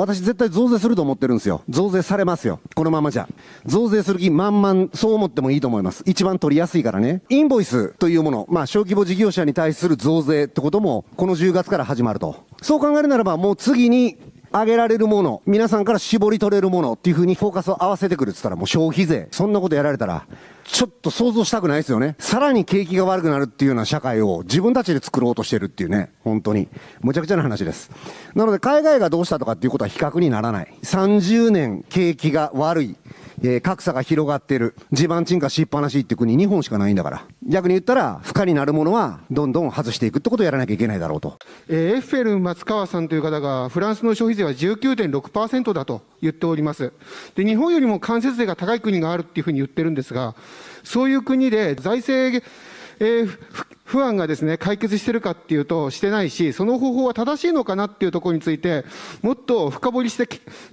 私絶対増税すると思ってるんですよ。増税されますよ。このままじゃ。増税する気満々、そう思ってもいいと思います。一番取りやすいからね。インボイスというもの、まあ小規模事業者に対する増税ってことも、この10月から始まると。そう考えるならば、もう次に上げられるもの、皆さんから絞り取れるものっていうふうにフォーカスを合わせてくるっつったらもう消費税。そんなことやられたら、ちょっと想像したくないですよね。さらに景気が悪くなるっていうような社会を自分たちで作ろうとしてるっていうね。本当に。むちゃくちゃな話です。なので海外がどうしたとかっていうことは比較にならない。30年景気が悪い。えー、格差が広がってる、地盤沈下しっぱなしって国、日本しかないんだから。逆に言ったら、負荷になるものは、どんどん外していくってことをやらなきゃいけないだろうと。えー、エッフェル松川さんという方が、フランスの消費税は19.6%だと言っております。で、日本よりも間接税が高い国があるっていうふうに言ってるんですが、そういう国で財政、えー、不安がですね、解決してるかっていうと、してないし、その方法は正しいのかなっていうところについて、もっと深掘りして、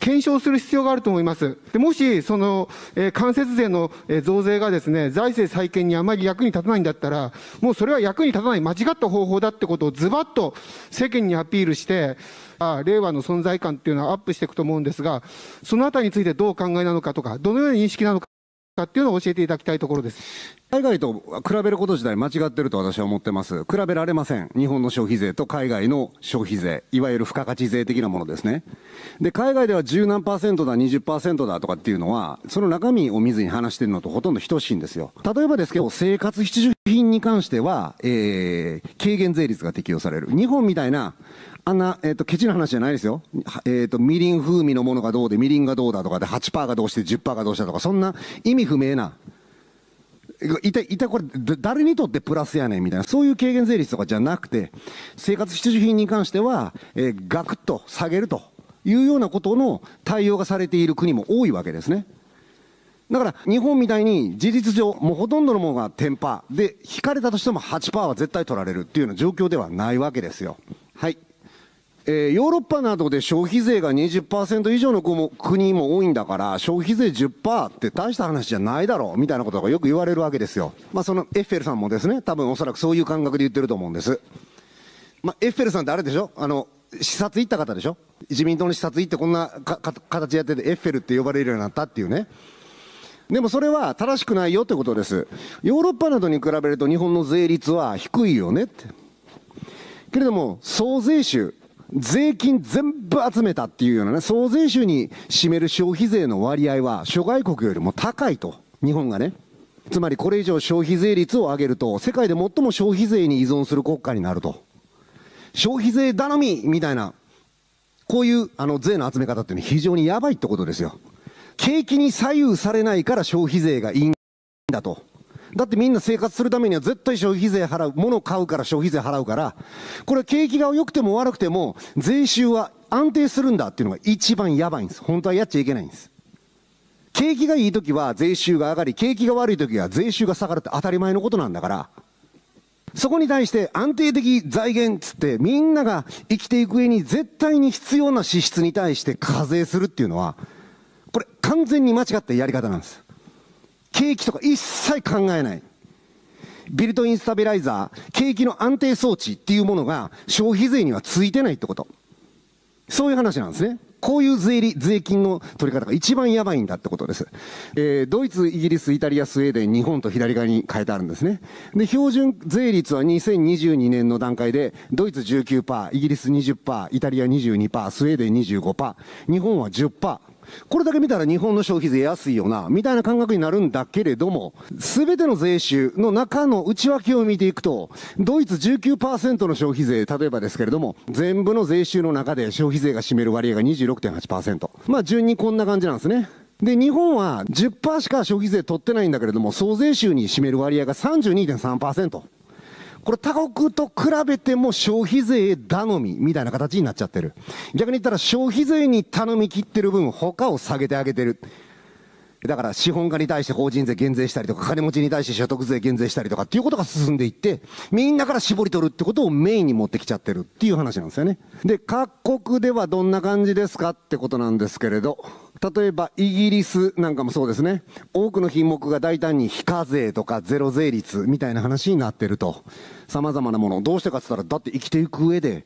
検証する必要があると思います。でもし、その、えー、間接税の増税がですね、財政再建にあまり役に立たないんだったら、もうそれは役に立たない間違った方法だってことをズバッと世間にアピールして、あ令和の存在感っていうのはアップしていくと思うんですが、そのあたりについてどうお考えなのかとか、どのような認識なのか、かっていうのを教えていただきたいところです海外と比べること自体間違ってると私は思ってます比べられません日本の消費税と海外の消費税いわゆる付加価値税的なものですねで海外では十何パーセントだ20%だとかっていうのはその中身を見ずに話してるのとほとんど等しいんですよ例えばですけど生活必需品に関しては、えー、軽減税率が適用される日本みたいなあんな、えっ、ー、と、ケチな話じゃないですよ。えっ、ー、と、みりん風味のものがどうで、みりんがどうだとかで、8%がどうして、10%がどうしたとか、そんな意味不明な。一体、一体これ、誰にとってプラスやねんみたいな、そういう軽減税率とかじゃなくて、生活必需品に関しては、えー、ガクッと下げるというようなことの対応がされている国も多いわけですね。だから日本みたいに事実上、もうほとんどのものが10%パーで、引かれたとしても8%パーは絶対取られるっていうような状況ではないわけですよ。はい。えー、ヨーロッパなどで消費税が20%以上の国も多いんだから、消費税10%って大した話じゃないだろう、みたいなことがよく言われるわけですよ。まあ、そのエッフェルさんもですね、多分おそらくそういう感覚で言ってると思うんです。まあ、エッフェルさんってあれでしょあの、視察行った方でしょ自民党の視察行ってこんなかか形やっててエッフェルって呼ばれるようになったっていうね。でもそれは正しくないよってことです。ヨーロッパなどに比べると日本の税率は低いよねって。けれども、総税収、税金全部集めたっていうようなね、総税収に占める消費税の割合は諸外国よりも高いと、日本がね。つまりこれ以上消費税率を上げると、世界で最も消費税に依存する国家になると。消費税頼みみたいな、こういうあの税の集め方っていうのは非常にやばいってことですよ。景気に左右されないから消費税がいいんだと。だってみんな生活するためには絶対消費税払う、物を買うから消費税払うから、これ景気が良くても悪くても、税収は安定するんだっていうのが一番やばいんです。本当はやっちゃいけないんです。景気がいい時は税収が上がり、景気が悪い時は税収が下がるって当たり前のことなんだから、そこに対して安定的財源っつって、みんなが生きていく上に絶対に必要な支出に対して課税するっていうのは、これ完全に間違ったやり方なんです。景気とか一切考えない。ビルトインスタビライザー、景気の安定装置っていうものが消費税にはついてないってこと。そういう話なんですね。こういう税理、税金の取り方が一番やばいんだってことです。えー、ドイツ、イギリス、イタリア、スウェーデン、日本と左側に変えてあるんですね。で、標準税率は2022年の段階で、ドイツ19%、イギリス20%、イタリア22%、スウェーデン25%、日本は10%。これだけ見たら日本の消費税安いよな、みたいな感覚になるんだけれども、全ての税収の中の内訳を見ていくと、ドイツ19%の消費税、例えばですけれども、全部の税収の中で消費税が占める割合が26.8%。まあ順にこんな感じなんですね。で、日本は10%しか消費税取ってないんだけれども、総税収に占める割合が32.3%。これ他国と比べても消費税頼みみたいな形になっちゃってる。逆に言ったら消費税に頼み切ってる分、他を下げてあげてる。だから資本家に対して法人税減税したりとか、金持ちに対して所得税減税したりとかっていうことが進んでいって、みんなから絞り取るってことをメインに持ってきちゃってるっていう話なんですよね。で、各国ではどんな感じですかってことなんですけれど、例えばイギリスなんかもそうですね。多くの品目が大胆に非課税とかゼロ税率みたいな話になってると。様々なもの。をどうしてかって言ったら、だって生きていく上で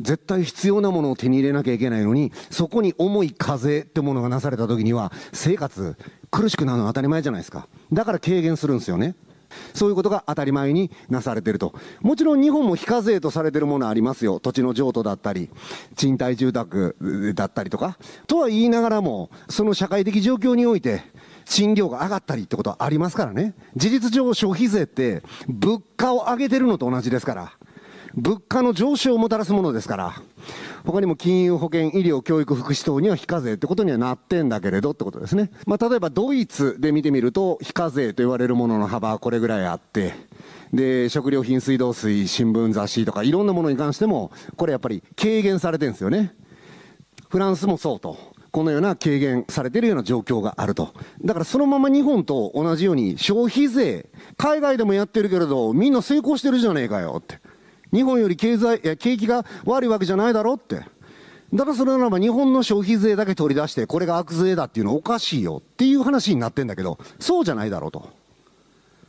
絶対必要なものを手に入れなきゃいけないのに、そこに重い風ってものがなされた時には、生活、苦しくなるのは当たり前じゃないですか。だから軽減するんですよね。そういうことが当たり前になされてると。もちろん日本も非課税とされてるものありますよ。土地の譲渡だったり、賃貸住宅だったりとか。とは言いながらも、その社会的状況において、賃料が上がったりってことはありますからね。事実上消費税って、物価を上げてるのと同じですから。物価の上昇をもたらすものですから、他にも金融、保険、医療、教育、福祉等には非課税ってことにはなってんだけれどってことですね。まあ、例えばドイツで見てみると、非課税と言われるものの幅はこれぐらいあって、で、食料品、水道水、新聞、雑誌とかいろんなものに関しても、これやっぱり軽減されてるんですよね。フランスもそうと。このような軽減されているような状況があると。だからそのまま日本と同じように消費税、海外でもやってるけれど、みんな成功してるじゃねえかよって。日本より経済や景気が悪いわけじゃないだろって。だからそれならば日本の消費税だけ取り出して、これが悪税だっていうのはおかしいよっていう話になってんだけど、そうじゃないだろうと。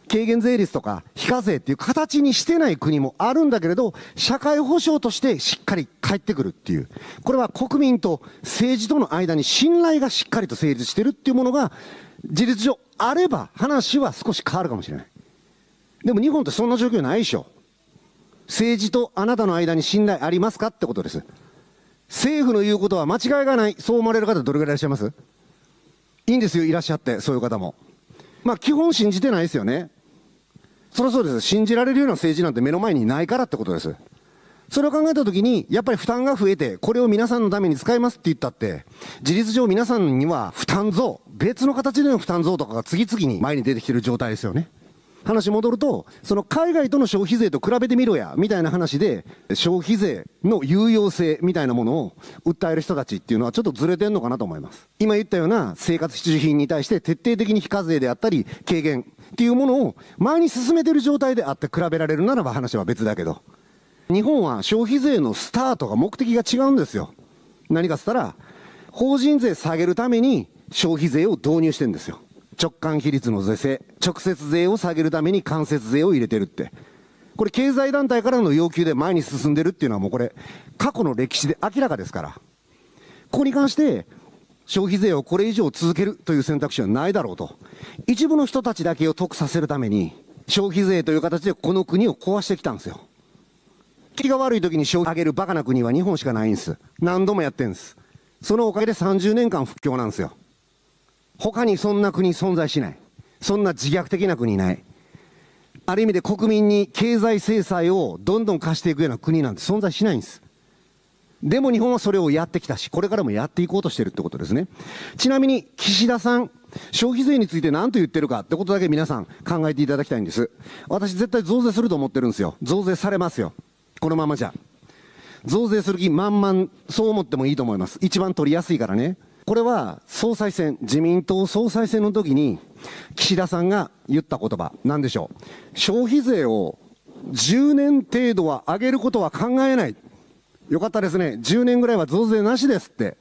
軽減税率とか非課税っていう形にしてない国もあるんだけれど、社会保障としてしっかり返ってくるっていう。これは国民と政治との間に信頼がしっかりと成立してるっていうものが、事実上あれば話は少し変わるかもしれない。でも日本ってそんな状況ないでしょ。政治とあなたの間に信頼ありますかってことです。政府の言うことは間違いがない、そう思われる方どれぐらいいらっしゃいますいいんですよ、いらっしゃって、そういう方も。まあ、基本信じてないですよね。そりゃそうです。信じられるような政治なんて目の前にないからってことです。それを考えたときに、やっぱり負担が増えて、これを皆さんのために使いますって言ったって、事実上皆さんには負担増、別の形での負担増とかが次々に前に出てきてる状態ですよね。話戻ると、その海外との消費税と比べてみろや、みたいな話で、消費税の有用性みたいなものを訴える人たちっていうのはちょっとずれてんのかなと思います。今言ったような生活必需品に対して徹底的に非課税であったり、軽減っていうものを前に進めてる状態であって比べられるならば話は別だけど、日本は消費税のスタートが目的が違うんですよ。何かっつったら、法人税下げるために消費税を導入してんですよ。直感比率の是正、直接税を下げるために間接税を入れてるって。これ経済団体からの要求で前に進んでるっていうのはもうこれ、過去の歴史で明らかですから。ここに関して、消費税をこれ以上続けるという選択肢はないだろうと。一部の人たちだけを得させるために、消費税という形でこの国を壊してきたんですよ。気が悪い時に消費上げるバカな国は日本しかないんです。何度もやってんです。そのおかげで30年間不況なんですよ。他にそんな国存在しない。そんな自虐的な国ない。ある意味で国民に経済制裁をどんどん貸していくような国なんて存在しないんです。でも日本はそれをやってきたし、これからもやっていこうとしてるってことですね。ちなみに岸田さん、消費税について何と言ってるかってことだけ皆さん考えていただきたいんです。私絶対増税すると思ってるんですよ。増税されますよ。このままじゃ。増税する気満々、そう思ってもいいと思います。一番取りやすいからね。これは総裁選、自民党総裁選の時に、岸田さんが言った言葉、なんでしょう。消費税を10年程度は上げることは考えない。よかったですね。10年ぐらいは増税なしですって。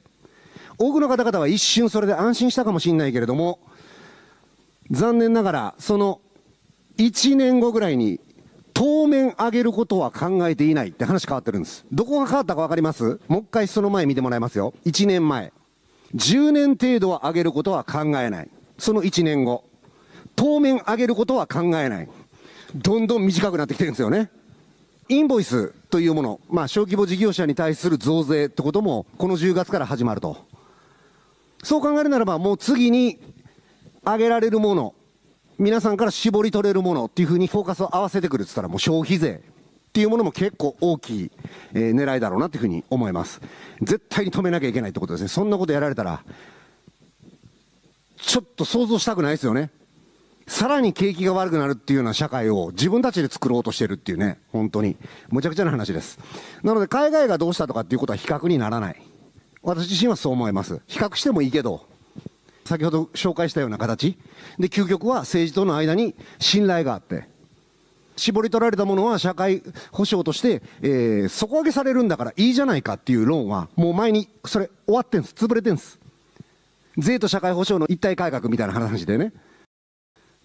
多くの方々は一瞬それで安心したかもしれないけれども、残念ながら、その1年後ぐらいに当面上げることは考えていないって話変わってるんです。どこが変わったかわかりますもう一回その前見てもらいますよ。1年前。10年程度は上げることは考えない。その1年後。当面上げることは考えない。どんどん短くなってきてるんですよね。インボイスというもの、まあ、小規模事業者に対する増税ってことも、この10月から始まると。そう考えるならば、もう次に上げられるもの、皆さんから絞り取れるものっていうふうにフォーカスを合わせてくるって言ったら、もう消費税。っていうものも結構大きい、えー、狙いだろうなというふうに思います。絶対に止めなきゃいけないってことですね。そんなことやられたら、ちょっと想像したくないですよね。さらに景気が悪くなるっていうような社会を自分たちで作ろうとしてるっていうね、本当に。むちゃくちゃな話です。なので、海外がどうしたとかっていうことは比較にならない。私自身はそう思います。比較してもいいけど、先ほど紹介したような形。で、究極は政治との間に信頼があって、絞り取られたものは社会保障として、えー、底上げされるんだからいいじゃないかっていう論は、もう前に、それ終わってんす。潰れてんす。税と社会保障の一体改革みたいな話でね。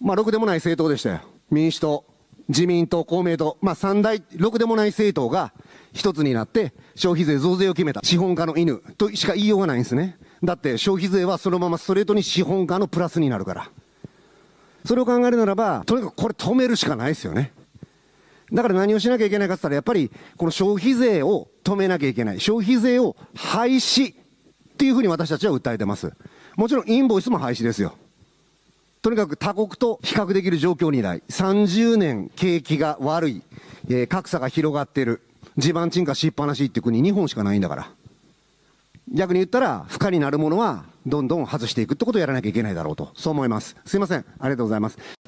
まあ、ろくでもない政党でしたよ。民主党、自民党、公明党、まあ、三大、ろくでもない政党が一つになって消費税増税を決めた資本家の犬としか言いようがないんですね。だって消費税はそのままストレートに資本家のプラスになるから。それを考えるならば、とにかくこれ止めるしかないですよね。だから何をしなきゃいけないかって言ったら、やっぱりこの消費税を止めなきゃいけない。消費税を廃止っていうふうに私たちは訴えてます。もちろんインボイスも廃止ですよ。とにかく他国と比較できる状況にない。30年景気が悪い。えー、格差が広がってる。地盤沈下しっぱなしっていう国、日本しかないんだから。逆に言ったら、不可になるものは、どんどん外していくってことをやらなきゃいけないだろうと。そう思います。すいません。ありがとうございます。